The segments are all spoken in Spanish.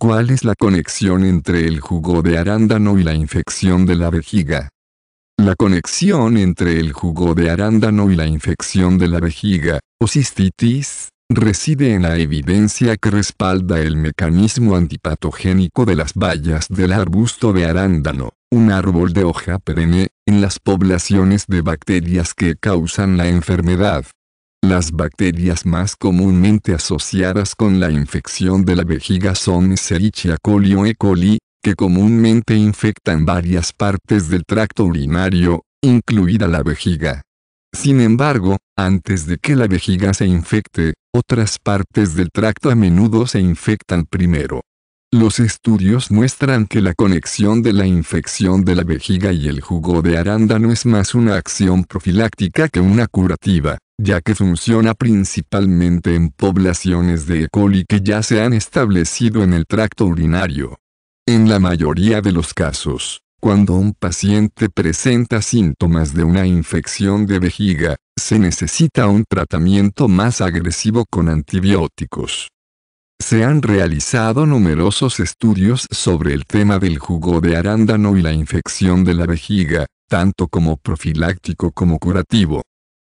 ¿Cuál es la conexión entre el jugo de arándano y la infección de la vejiga? La conexión entre el jugo de arándano y la infección de la vejiga, o cistitis, reside en la evidencia que respalda el mecanismo antipatogénico de las bayas del arbusto de arándano, un árbol de hoja perenne, en las poblaciones de bacterias que causan la enfermedad. Las bacterias más comúnmente asociadas con la infección de la vejiga son Escherichia coli o E. coli, que comúnmente infectan varias partes del tracto urinario, incluida la vejiga. Sin embargo, antes de que la vejiga se infecte, otras partes del tracto a menudo se infectan primero. Los estudios muestran que la conexión de la infección de la vejiga y el jugo de arándano es más una acción profiláctica que una curativa ya que funciona principalmente en poblaciones de E. coli que ya se han establecido en el tracto urinario. En la mayoría de los casos, cuando un paciente presenta síntomas de una infección de vejiga, se necesita un tratamiento más agresivo con antibióticos. Se han realizado numerosos estudios sobre el tema del jugo de arándano y la infección de la vejiga, tanto como profiláctico como curativo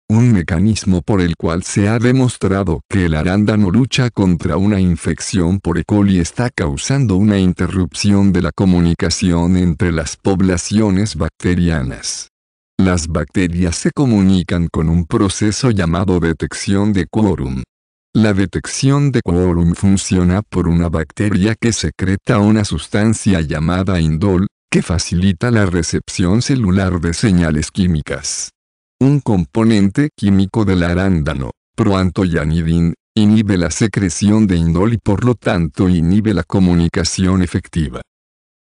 un mecanismo por el cual se ha demostrado que el arándano lucha contra una infección por E. coli está causando una interrupción de la comunicación entre las poblaciones bacterianas. Las bacterias se comunican con un proceso llamado detección de quórum. La detección de quórum funciona por una bacteria que secreta una sustancia llamada indol, que facilita la recepción celular de señales químicas un componente químico del arándano, proantoyanidin, inhibe la secreción de indol y por lo tanto inhibe la comunicación efectiva.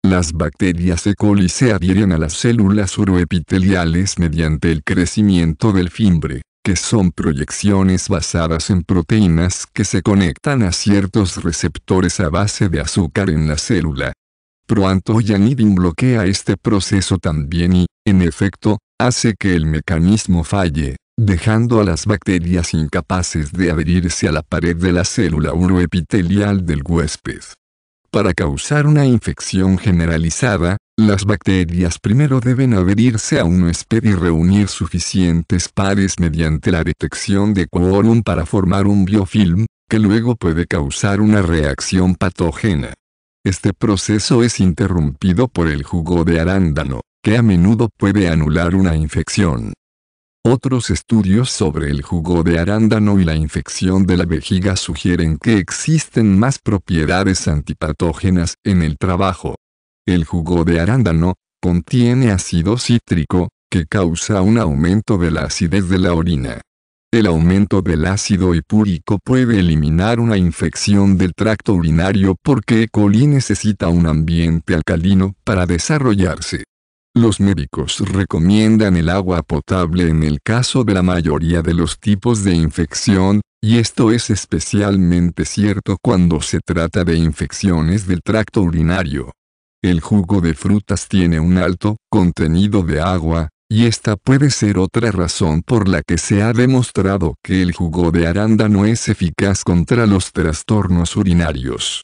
Las bacterias E. coli se adhieren a las células uroepiteliales mediante el crecimiento del fimbre, que son proyecciones basadas en proteínas que se conectan a ciertos receptores a base de azúcar en la célula. Proantoyanidin bloquea este proceso también y, en efecto, hace que el mecanismo falle, dejando a las bacterias incapaces de adherirse a la pared de la célula uroepitelial del huésped. Para causar una infección generalizada, las bacterias primero deben adherirse a un huésped y reunir suficientes pares mediante la detección de quorum para formar un biofilm, que luego puede causar una reacción patógena. Este proceso es interrumpido por el jugo de arándano, que a menudo puede anular una infección. Otros estudios sobre el jugo de arándano y la infección de la vejiga sugieren que existen más propiedades antipatógenas en el trabajo. El jugo de arándano contiene ácido cítrico, que causa un aumento de la acidez de la orina. El aumento del ácido hipúrico puede eliminar una infección del tracto urinario porque E. coli necesita un ambiente alcalino para desarrollarse. Los médicos recomiendan el agua potable en el caso de la mayoría de los tipos de infección, y esto es especialmente cierto cuando se trata de infecciones del tracto urinario. El jugo de frutas tiene un alto contenido de agua, y esta puede ser otra razón por la que se ha demostrado que el jugo de arándano es eficaz contra los trastornos urinarios.